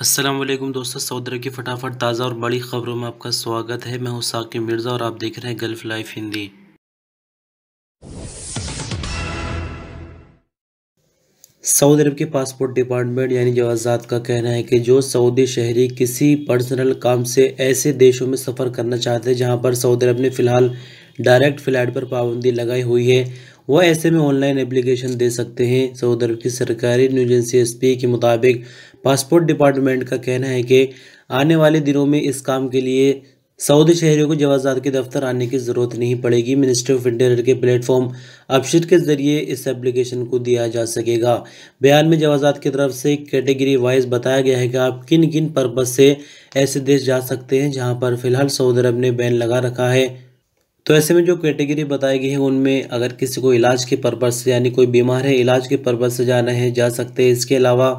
असलम दोस्तों सऊदरा की फटाफट ताज़ा और बड़ी ख़बरों में आपका स्वागत है मैं हूं साकिब मिर्ज़ा और आप देख रहे हैं गल्फ़ लाइफ हिंदी सऊदी अरब के पासपोर्ट डिपार्टमेंट यानी जवाजात का कहना है कि जो सऊदी शहरी किसी पर्सनल काम से ऐसे देशों में सफ़र करना चाहते हैं जहां पर सऊदी अरब ने फ़िलहाल डायरेक्ट फ़्लाइट पर पाबंदी लगाई हुई है वह ऐसे में ऑनलाइन एप्लीकेशन दे सकते हैं सऊदी अरब की सरकारी न्यूज एजेंसी एस के मुताबिक पासपोर्ट डिपार्टमेंट का कहना है कि आने वाले दिनों में इस काम के लिए सऊदी शहरों को जवाजात के दफ्तर आने की ज़रूरत नहीं पड़ेगी मिनिस्ट्री ऑफ इंटीरियर के प्लेटफॉर्म अपशिट के जरिए इस एप्लीकेशन को दिया जा सकेगा बयान में जवाजात की तरफ से कैटेगरी वाइज बताया गया है कि आप किन किन पर्पज़ से ऐसे देश जा सकते हैं जहां पर फ़िलहाल सऊदी अरब ने बैन लगा रखा है तो ऐसे में जो कैटेगरी बताई गई है उनमें अगर किसी को इलाज के पर्पज़ से यानी कोई बीमार है इलाज के पर्पज़ से जाना है जा सकते हैं इसके अलावा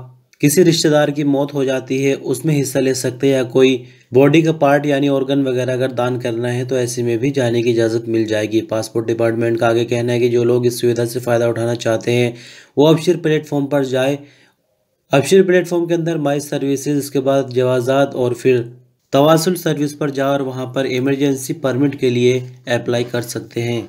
किसी रिश्तेदार की मौत हो जाती है उसमें हिस्सा ले सकते हैं या कोई बॉडी का पार्ट यानी ऑर्गन वगैरह अगर दान करना है तो ऐसे में भी जाने की इजाज़त मिल जाएगी पासपोर्ट डिपार्टमेंट का आगे कहना है कि जो लोग इस सुविधा से फ़ायदा उठाना चाहते हैं वो अबशिर प्लेटफॉर्म पर जाए अबशिर प्लेटफॉर्म के अंदर माई सर्विसेज इसके बाद जवाजात और फिर तवासुल सर्विस पर जा और वहाँ पर इमरजेंसी परमिट के लिए अप्लाई कर सकते हैं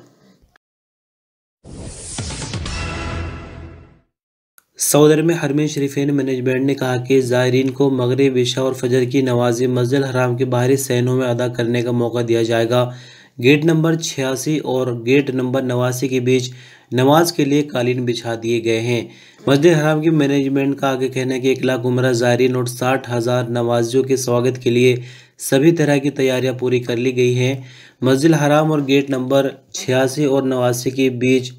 सऊदी अरब में हरमेन शरीफेन मैनेजमेंट ने कहा कि ज़ायरीन को मगरब विशा और फजर की नवाजी मस्जिद हराम के बाहरी सैनों में अदा करने का मौका दिया जाएगा गेट नंबर छियासी और गेट नंबर नवासी के बीच नमाज के लिए कालीन बिछा दिए गए हैं मस्जिद हराम की मैनेजमेंट का आगे कहना है कि एक लाख उम्र जारी और साठ हज़ार नवाजियों के स्वागत के लिए सभी तरह की तैयारियां पूरी कर ली गई हैं मस्जिद हराम और गेट नंबर छियासी और नवासी के बीच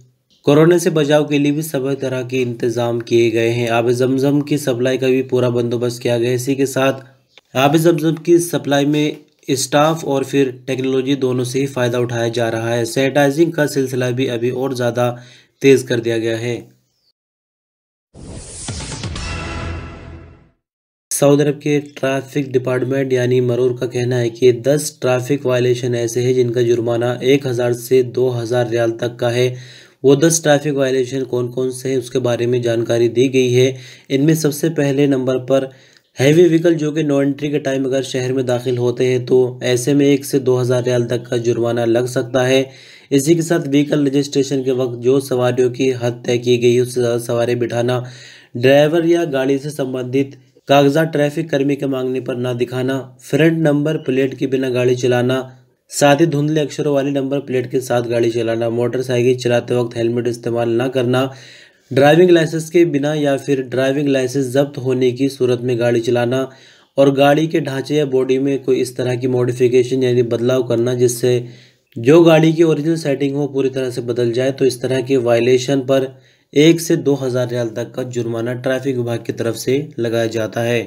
कोरोना से बचाव के लिए भी सभी तरह के इंतज़ाम किए गए हैं आब जमजम की सप्लाई का भी पूरा बंदोबस्त किया गया है इसी के साथ आब जमजम की सप्लाई में स्टाफ और फिर टेक्नोलॉजी दोनों से ही फ़ायदा उठाया जा रहा है सैनिटाइजिंग का सिलसिला भी अभी और ज़्यादा तेज़ कर दिया गया है सऊदी अरब के ट्रैफिक डिपार्टमेंट यानी मरूर का कहना है कि 10 ट्रैफिक वायलेशन ऐसे हैं जिनका जुर्माना 1000 से 2000 रियाल तक का है वो दस ट्रैफिक वायलेशन कौन कौन से हैं उसके बारे में जानकारी दी गई है इनमें सबसे पहले नंबर पर हैवी व्हीकल जो कि नो एंट्री के टाइम अगर शहर में दाखिल होते हैं तो ऐसे में एक से दो हज़ार रियाल तक का जुर्माना लग सकता है इसी के साथ व्हीकल रजिस्ट्रेशन के वक्त जो सवारियों की हद तय की गई उससे ज़्यादा सवारी बिठाना ड्राइवर या गाड़ी से संबंधित कागजात ट्रैफिक कर्मी के मांगने पर ना दिखाना फ्रंट नंबर प्लेट के बिना गाड़ी चलाना साथ ही धुंधले अक्षरों वाली नंबर प्लेट के साथ गाड़ी चलाना मोटरसाइकिल चलाते वक्त हेलमेट इस्तेमाल ना करना ड्राइविंग लाइसेंस के बिना या फिर ड्राइविंग लाइसेंस जब्त होने की सूरत में गाड़ी चलाना और गाड़ी के ढांचे या बॉडी में कोई इस तरह की मॉडिफिकेशन यानी बदलाव करना जिससे जो गाड़ी की ओरिजिनल सेटिंग हो पूरी तरह से बदल जाए तो इस तरह के वायलेशन पर एक से दो हज़ार रियाल तक का जुर्माना ट्रैफिक विभाग की तरफ से लगाया जाता है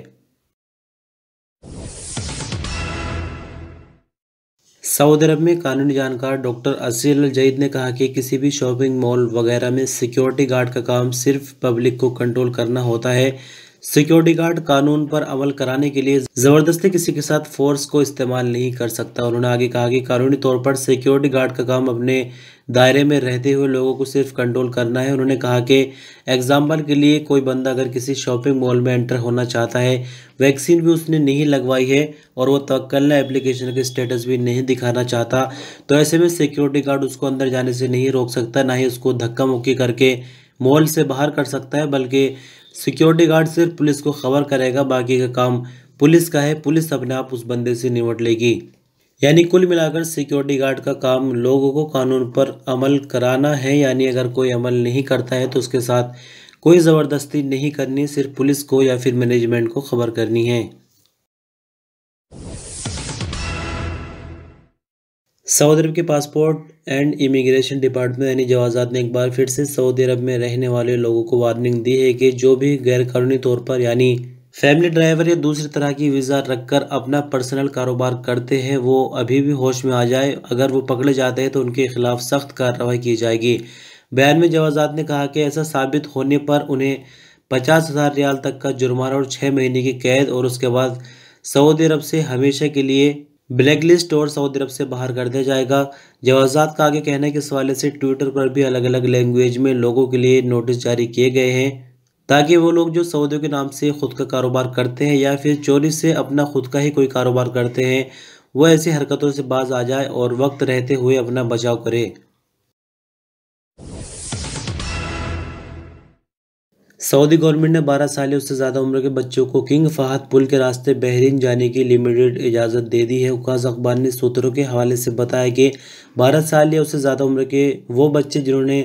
सऊदी अरब में कानूनी जानकार डॉक्टर असील जईद ने कहा कि किसी भी शॉपिंग मॉल वगैरह में सिक्योरिटी गार्ड का काम सिर्फ पब्लिक को कंट्रोल करना होता है सिक्योरिटी गार्ड कानून पर अमल कराने के लिए जबरदस्ती किसी के साथ फोर्स को इस्तेमाल नहीं कर सकता उन्होंने आगे कहा कि कानूनी तौर पर सिक्योरिटी गार्ड का काम अपने दायरे में रहते हुए लोगों को सिर्फ कंट्रोल करना है उन्होंने कहा कि एग्जाम्पल के लिए कोई बंदा अगर किसी शॉपिंग मॉल में एंटर होना चाहता है वैक्सीन भी उसने नहीं लगवाई है और वो तवक्लना एप्लीकेशन के स्टेटस भी नहीं दिखाना चाहता तो ऐसे में सिक्योरिटी गार्ड उसको अंदर जाने से नहीं रोक सकता ना ही उसको धक्का मुक्की करके मॉल से बाहर कर सकता है बल्कि सिक्योरिटी गार्ड सिर्फ पुलिस को खबर करेगा बाकी का काम पुलिस का है पुलिस अपने आप उस बंदे से निपट लेगी यानी कुल मिलाकर सिक्योरिटी गार्ड का काम लोगों को कानून पर अमल कराना है यानी अगर कोई अमल नहीं करता है तो उसके साथ कोई ज़बरदस्ती नहीं करनी सिर्फ पुलिस को या फिर मैनेजमेंट को खबर करनी है सऊदी अरब के पासपोर्ट एंड इमिग्रेशन डिपार्टमेंट यानी जवाजात ने एक बार फिर से सऊदी अरब में रहने वाले लोगों को वार्निंग दी है कि जो भी गैर कानूनी तौर पर यानी फैमिली ड्राइवर या दूसरी तरह की वीज़ा रखकर अपना पर्सनल कारोबार करते हैं वो अभी भी होश में आ जाए अगर वो पकड़े जाते हैं तो उनके खिलाफ सख्त कार्रवाई की जाएगी बयान में जवाजात ने कहा कि ऐसा साबित होने पर उन्हें पचास हज़ार रियाल तक का जुर्माना और छः महीने की कैद और उसके बाद सऊदी अरब से हमेशा के लिए ब्लैक लिस्ट और सऊदी अरब से बाहर कर दिया जाएगा जवाजात का आगे कहना है कि इस हवाले से ट्विटर पर भी अलग अलग लैंग्वेज में लोगों के लिए नोटिस जारी किए गए हैं ताकि वो लोग जो सऊदियों के नाम से खुद का कारोबार करते हैं या फिर चोरी से अपना खुद का ही कोई कारोबार करते हैं वह ऐसी हरकतों से बाज आ जाए और वक्त रहते हुए अपना बचाव करे सऊदी गवर्नमेंट ने 12 साल या उससे ज़्यादा उम्र के बच्चों को किंग फहद पुल के रास्ते बहरीन जाने की लिमिटेड इजाज़त दे दी है उकाज अखबार ने सूत्रों के हवाले से बताया कि 12 साल या उससे ज़्यादा उम्र के वो बच्चे जिन्होंने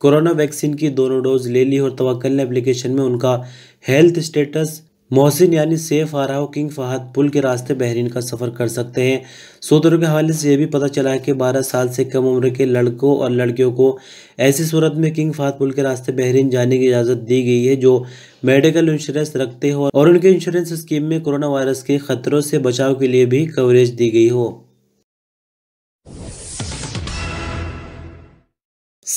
कोरोना वैक्सीन की दोनों डोज ले ली और तवक्ल एप्लीकेशन में उनका हेल्थ स्टेटस मोहसिन यानी सेफ रहा हो किंग फहद पुल के रास्ते बहरीन का सफ़र कर सकते हैं सूत्रों के हवाले से यह भी पता चला है कि 12 साल से कम उम्र के लड़कों और लड़कियों को ऐसी सूरत में किंग फहद पुल के रास्ते बहरीन जाने की इजाज़त दी गई है जो मेडिकल इंश्योरेंस रखते हो और उनके इंश्योरेंस स्कीम में कोरोना वायरस के ख़तरों से बचाव के लिए भी कवरेज दी गई हो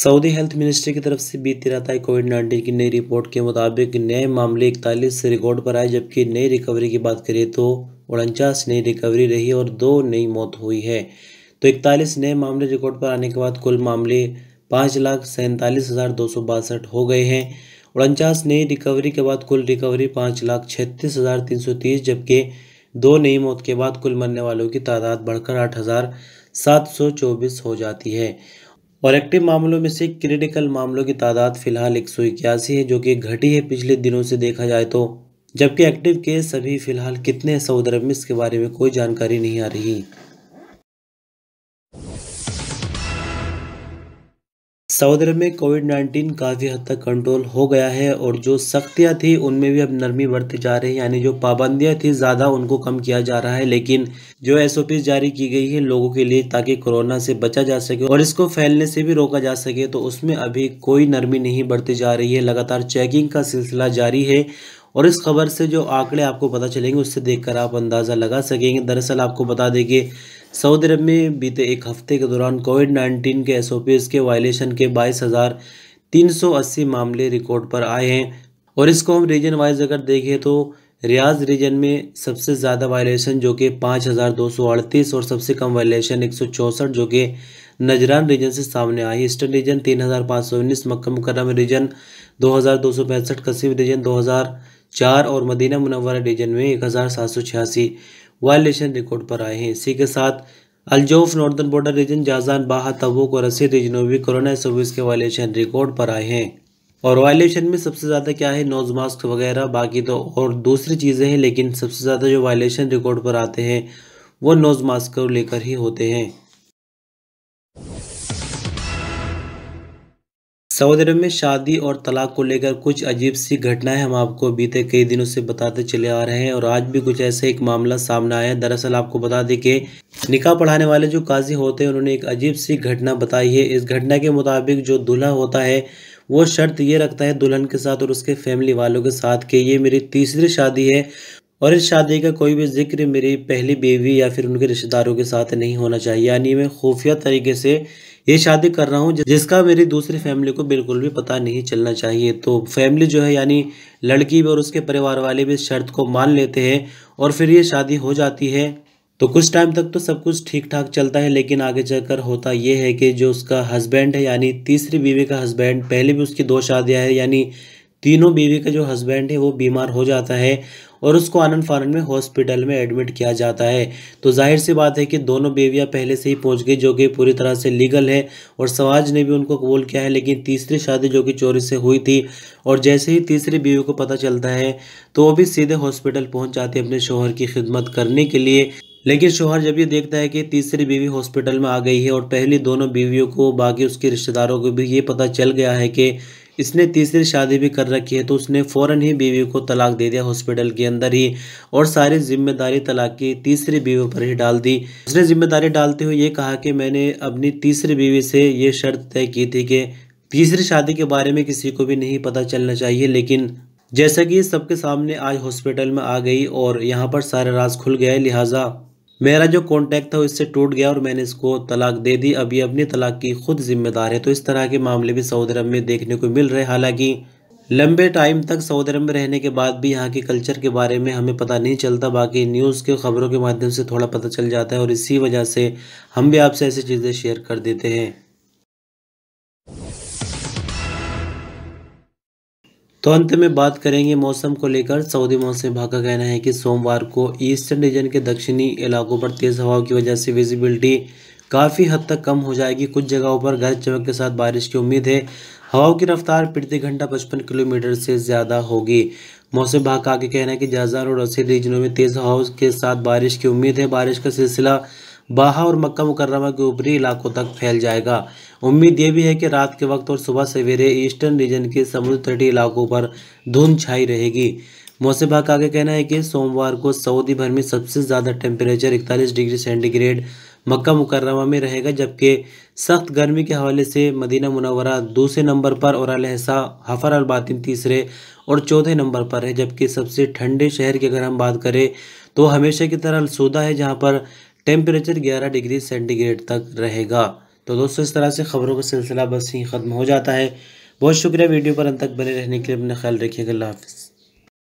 सऊदी हेल्थ मिनिस्ट्री की तरफ से बीती रात आई कोविड नाइन्टीन की नई रिपोर्ट के मुताबिक नए मामले इकतालीस रिकॉर्ड पर आए जबकि नई रिकवरी की बात करें तो उनचास नई रिकवरी रही और दो नई मौत हुई है तो इकतालीस नए मामले रिकॉर्ड पर आने के बाद कुल मामले पाँच लाख सैंतालीस हज़ार दो सौ बासठ हो गए हैं उनचास नई रिकवरी के बाद कुल रिकवरी पाँच लाख छत्तीस हज़ार तीन सौ तीस जबकि दो नई मौत के बाद कुल मरने वालों की तादाद बढ़कर आठ हज़ार सात सौ चौबीस हो जाती है और एक्टिव मामलों में से क्रिटिकल मामलों की तादाद फिलहाल एक है जो कि घटी है पिछले दिनों से देखा जाए तो जबकि एक्टिव केस अभी फिलहाल कितने सऊदी अरब में इसके बारे में कोई जानकारी नहीं आ रही सऊदी अरब में कोविड 19 काफ़ी हद तक कंट्रोल हो गया है और जो सख्तियाँ थी उनमें भी अब नरमी बढ़ती जा रही है यानी जो पाबंदियाँ थी ज़्यादा उनको कम किया जा रहा है लेकिन जो एस जारी की गई है लोगों के लिए ताकि कोरोना से बचा जा सके और इसको फैलने से भी रोका जा सके तो उसमें अभी कोई नरमी नहीं बढ़ती जा रही है लगातार चेकिंग का सिलसिला जारी है और इस खबर से जो आंकड़े आपको पता चलेंगे उससे देखकर आप अंदाज़ा लगा सकेंगे दरअसल आपको बता दें कि सऊदी अरब में बीते एक हफ्ते के दौरान कोविड नाइन्टीन के एस के वायलेशन के बाईस हज़ार तीन सौ अस्सी मामले रिकॉर्ड पर आए हैं और इसको हम रीजन वाइज अगर देखें तो रियाज रीजन में सबसे ज़्यादा वायलेशन जो कि पाँच हज़ार दो सौ अड़तीस और सबसे कम वायलेशन एक सौ चौंसठ जो कि नजरान रीजन से सामने आई ईस्टर्न रीजन तीन हज़ार पाँच सौ उन्नीस मक्का मुकरम रीजन दो हज़ार दो सौ पैंसठ कसीम रीजन दो हज़ार चार और मदीना मुनवरा रीजन में एक हज़ार सात सौ छियासी वायलेशन रिकॉर्ड पर आए हैं इसी के साथ Aljouf northern border region Jazan Baha Tabuk और में भी कोरोना सर्विस के वायलेशन रिकॉर्ड पर आए हैं और वायलेशन में सबसे ज़्यादा क्या है नोज मास्क वगैरह बाकी तो और दूसरी चीज़ें हैं लेकिन सबसे ज़्यादा जो वायलेशन रिकॉर्ड पर आते हैं वो नोज मास्क को लेकर ही होते हैं सऊदी अरब में शादी और तलाक को लेकर कुछ अजीब सी घटनाएं हम आपको बीते कई दिनों से बताते चले आ रहे हैं और आज भी कुछ ऐसे एक मामला सामने आया है दरअसल आपको बता दें कि निकाह पढ़ाने वाले जो काजी होते हैं उन्होंने एक अजीब सी घटना बताई है इस घटना के मुताबिक जो दूल्हा होता है वो शर्त ये रखता है दुल्हन के साथ और उसके फैमिली वालों के साथ कि ये मेरी तीसरी शादी है और इस शादी का कोई भी जिक्र मेरी पहली बीवी या फिर उनके रिश्तेदारों के साथ नहीं होना चाहिए यानी मैं खुफिया तरीके से ये शादी कर रहा हूँ जिसका मेरी दूसरी फैमिली को बिल्कुल भी पता नहीं चलना चाहिए तो फैमिली जो है यानी लड़की भी और उसके परिवार वाले भी इस शर्त को मान लेते हैं और फिर ये शादी हो जाती है तो कुछ टाइम तक तो सब कुछ ठीक ठाक चलता है लेकिन आगे चलकर होता ये है कि जो उसका हस्बैंड है यानी तीसरी बीवी का हस्बैंड पहले भी उसकी दो शादियाँ हैं यानी तीनों बीवी का जो हस्बैंड है वो बीमार हो जाता है और उसको आनंद फानन में हॉस्पिटल में एडमिट किया जाता है तो जाहिर सी बात है कि दोनों बेवियाँ पहले से ही पहुँच गई जो कि पूरी तरह से लीगल है और समाज ने भी उनको कबूल किया है लेकिन तीसरी शादी जो कि चोरी से हुई थी और जैसे ही तीसरी बीवी को पता चलता है तो वो भी सीधे हॉस्पिटल पहुँच जाती है अपने शोहर की खिदमत करने के लिए लेकिन शोहर जब ये देखता है कि तीसरी बीवी हॉस्पिटल में आ गई है और पहली दोनों बीवियों को बाकी उसके रिश्तेदारों को भी ये पता चल गया है कि इसने तीसरी शादी भी कर रखी है तो उसने फ़ौरन ही बीवी को तलाक दे दिया हॉस्पिटल के अंदर ही और सारी जिम्मेदारी तलाक की तीसरी बीवी पर ही डाल दी उसने जिम्मेदारी डालते हुए ये कहा कि मैंने अपनी तीसरी बीवी से ये शर्त तय की थी कि तीसरी शादी के बारे में किसी को भी नहीं पता चलना चाहिए लेकिन जैसा कि सबके सामने आज हॉस्पिटल में आ गई और यहाँ पर सारे राज खुल गया लिहाजा मेरा जो कॉन्टैक्ट था इससे टूट गया और मैंने इसको तलाक दे दी अभी अपनी तलाक की खुद जिम्मेदार है तो इस तरह के मामले भी सऊदी अरब में देखने को मिल रहे हालांकि लंबे टाइम तक सऊदी अरब में रहने के बाद भी यहाँ के कल्चर के बारे में हमें पता नहीं चलता बाकी न्यूज़ के ख़बरों के माध्यम से थोड़ा पता चल जाता है और इसी वजह से हम भी आपसे ऐसी चीज़ें शेयर कर देते हैं तो अंत में बात करेंगे मौसम को लेकर सऊदी मौसम विभाग का कहना है कि सोमवार को ईस्टर्न रीजन के दक्षिणी इलाकों पर तेज़ हवाओं की वजह से विजिबिलिटी काफ़ी हद तक कम हो जाएगी कुछ जगहों पर गरज चमक के साथ बारिश की उम्मीद है हवाओं की रफ्तार प्रति घंटा पचपन किलोमीटर से ज़्यादा होगी मौसम विभाग का आगे कहना है कि जाजार और रसीद रीजनों में तेज़ हवाओं के साथ बारिश की उम्मीद है बारिश का सिलसिला बाहा और मक्का मुकर्रमा के ऊपरी इलाकों तक फैल जाएगा उम्मीद ये भी है कि रात के वक्त और सुबह सवेरे ईस्टर्न रीजन के समुद्र तटीय इलाकों पर धुंध छाई रहेगी मौसम विभाग का आगे कहना है कि सोमवार को सऊदी भर में सबसे ज़्यादा टेम्परेचर इकतालीस डिग्री सेंटीग्रेड मक्का मुकर्रमा में रहेगा जबकि सख्त गर्मी के हवाले से मदीना मुनवरा दूसरे नंबर पर और अलहसा हफर अलबातिन तीसरे और चौथे नंबर पर है जबकि सबसे ठंडे शहर की अगर हम बात करें तो हमेशा की तरह अलसुदा है जहाँ पर टेम्परेचर 11 डिग्री सेंटीग्रेड तक रहेगा तो दोस्तों इस तरह से खबरों का सिलसिला बस ही ख़त्म हो जाता है बहुत शुक्रिया वीडियो पर अंत तक बने रहने के लिए अपना ख्याल रखिएगा अल्लाह हाफिज़